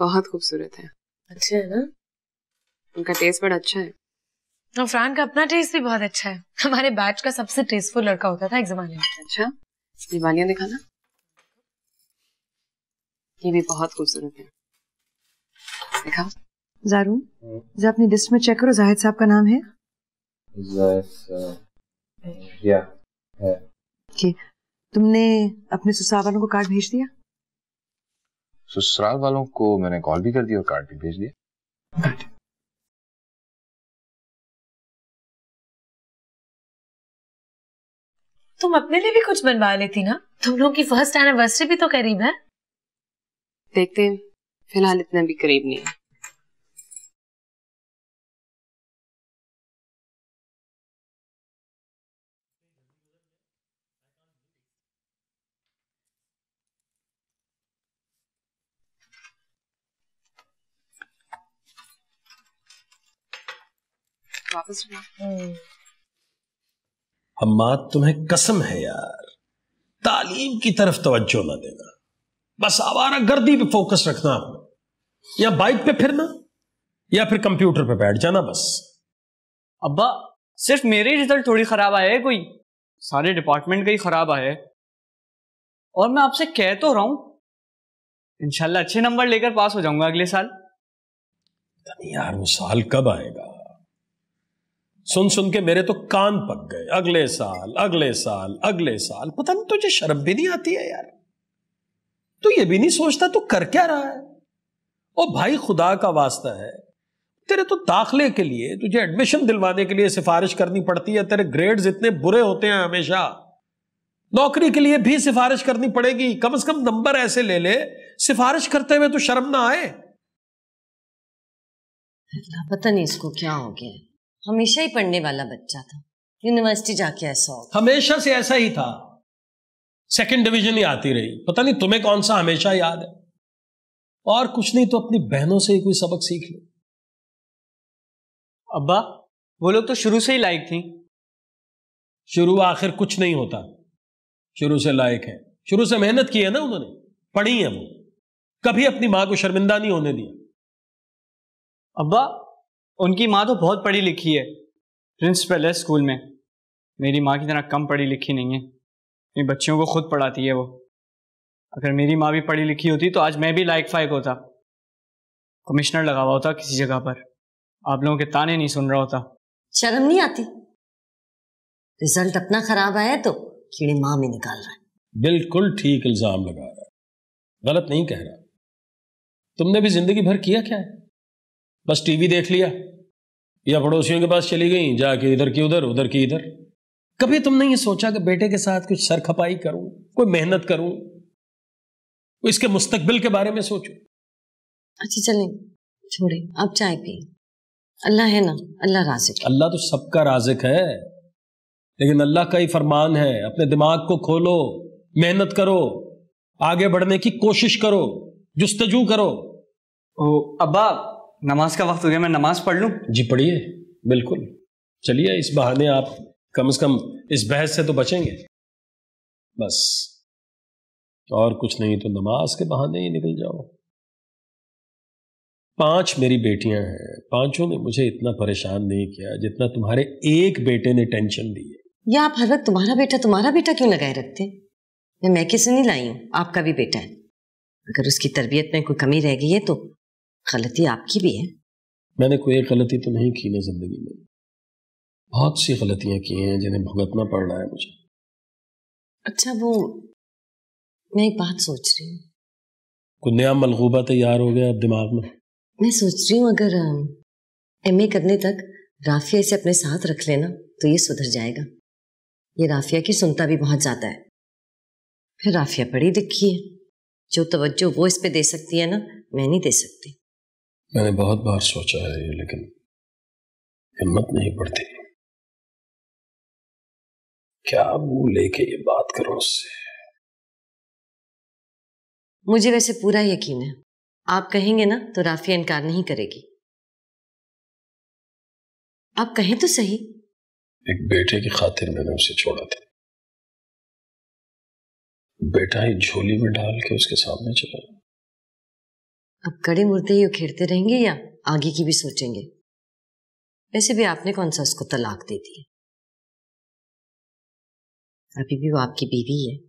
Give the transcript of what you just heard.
बहुत खूबसूरत है अच्छा है ना उनका टेस्ट बड़ा अच्छा है और फ्रान का अपना टेस्ट भी बहुत अच्छा है हमारे बैच का सबसे टेस्टफुल लड़का होता था एक जमाने में अच्छा दीवालियां दिखाना ये भी बहुत खूबसूरत है दिखाओ जारू हम्म। जरा अपनी लिस्ट में चेक करो जाहिद साहब का नाम है या है तुमने अपने सुसावालों को कार्ड भेज दिया ससुराल वालों को मैंने कॉल भी कर दिया और कार्ड भी भेज दिया तुम अपने लिए भी कुछ बनवा लेती ना तुम लोगों की फर्स्ट एनिवर्सरी भी तो करीब है देखते हैं फिलहाल इतना भी करीब नहीं है वापस लूँ हम्म। तुम्हें कसम है यार तालीम की तरफ तवज्जो ना देना बस आवारा गर्दी पे फोकस रखना या बाइक पे फिरना या फिर कंप्यूटर पे बैठ जाना बस अब्बा सिर्फ मेरे रिजल्ट थोड़ी खराब आया है कोई सारे डिपार्टमेंट का ही खराब आया है और मैं आपसे कह तो रहा हूं इनशाला अच्छे नंबर लेकर पास हो जाऊंगा अगले साल यार वो साल कब आएगा सुन सुन के मेरे तो कान पक गए अगले साल अगले साल अगले साल पता नहीं तुझे शर्म भी नहीं आती है यार तो ये भी नहीं सोचता तू कर क्या रहा है ओ भाई खुदा का वास्ता है तेरे तो दाखले के लिए तुझे एडमिशन दिलवाने के लिए सिफारिश करनी पड़ती है तेरे ग्रेड्स इतने बुरे होते हैं हमेशा नौकरी के लिए भी सिफारिश करनी पड़ेगी कम से कम नंबर ऐसे ले ले सिफारिश करते हुए तो शर्म ना आए पता नहीं इसको क्या हो गया हमेशा ही पढ़ने वाला बच्चा था यूनिवर्सिटी जाके ऐसा हो हमेशा से ऐसा ही था सेकंड डिवीजन ही आती रही पता नहीं तुम्हें कौन सा हमेशा याद है और कुछ नहीं तो अपनी बहनों से ही कोई सबक सीख लो अब्बा वो लोग तो शुरू से ही लायक थी शुरू आखिर कुछ नहीं होता शुरू से लायक है शुरू से मेहनत की है ना उन्होंने पढ़ी है वो कभी अपनी मां को शर्मिंदा नहीं होने दिया अब्बा उनकी माँ तो बहुत पढ़ी लिखी है प्रिंसिपल है स्कूल में मेरी माँ की तरह कम पढ़ी लिखी नहीं है मेरी बच्चियों को खुद पढ़ाती है वो अगर मेरी माँ भी पढ़ी लिखी होती तो आज मैं भी लाइक फाइक होता कमिश्नर लगा हुआ होता किसी जगह पर आप लोगों के ताने नहीं सुन रहा होता शर्म नहीं आती रिजल्ट अपना खराब आया तो कीड़े माँ में निकाल रहा है बिल्कुल ठीक इल्जाम लगा रहा है गलत नहीं कह रहा तुमने भी जिंदगी भर किया क्या है बस टीवी देख लिया या पड़ोसियों के पास चली गई जाके इधर की उधर उधर की इधर कभी तुमने ये सोचा कि बेटे के साथ कुछ सरखपाई करूं कोई मेहनत करूं इसके मुस्तकबिल के बारे में सोचो अच्छा चलें छोड़े आप चाय पिए अल्लाह है ना अल्लाह राजिक अल्लाह तो सबका राजिक है लेकिन अल्लाह का ही फरमान है अपने दिमाग को खोलो मेहनत करो आगे बढ़ने की कोशिश करो जुस्तजू करो ओ अब्बा नमाज का वक्त हो गया मैं नमाज पढ़ लूँ जी पढ़िए बिल्कुल चलिए इस बहाने आप कम से कम इस बहस से तो बचेंगे बस और कुछ नहीं तो नमाज के बहाने ही निकल जाओ पांच मेरी बेटियां हैं पांचों ने मुझे इतना परेशान नहीं किया जितना तुम्हारे एक बेटे ने टेंशन दी है या आप हर वक्त तुम्हारा बेटा तुम्हारा बेटा क्यों लगाए रखते मैं मैके से नहीं लाई हूँ आपका भी बेटा है अगर उसकी तरबियत में कोई कमी रह गई है तो गलती आपकी भी है मैंने कोई गलती तो नहीं की ना जिंदगी में बहुत सी गलतियां की हैं जिन्हें भुगतना पड़ रहा है मुझे अच्छा वो मैं एक बात सोच रही हूँ कोई नया मलगूबा तैयार हो गया अब दिमाग में मैं सोच रही हूँ अगर ए करने तक राफिया इसे अपने साथ रख लेना तो ये सुधर जाएगा ये राफिया की सुनता भी बहुत ज़्यादा है फिर राफिया पढ़ी दिखी है जो तवज्जो वो इस पे दे सकती है ना मैं नहीं दे सकती मैंने बहुत बार सोचा है ये लेकिन हिम्मत नहीं पड़ती क्या मुंह लेके ये बात करो उससे मुझे वैसे पूरा यकीन है आप कहेंगे ना तो राफिया इनकार नहीं करेगी आप कहें तो सही एक बेटे की खातिर मैंने उसे छोड़ा था बेटा ही झोली में डाल के उसके सामने चला अब कड़े मुर्दे ही उखेड़ते रहेंगे या आगे की भी सोचेंगे वैसे भी आपने कौन सा उसको तलाक दे दी अभी भी वो आपकी बीवी है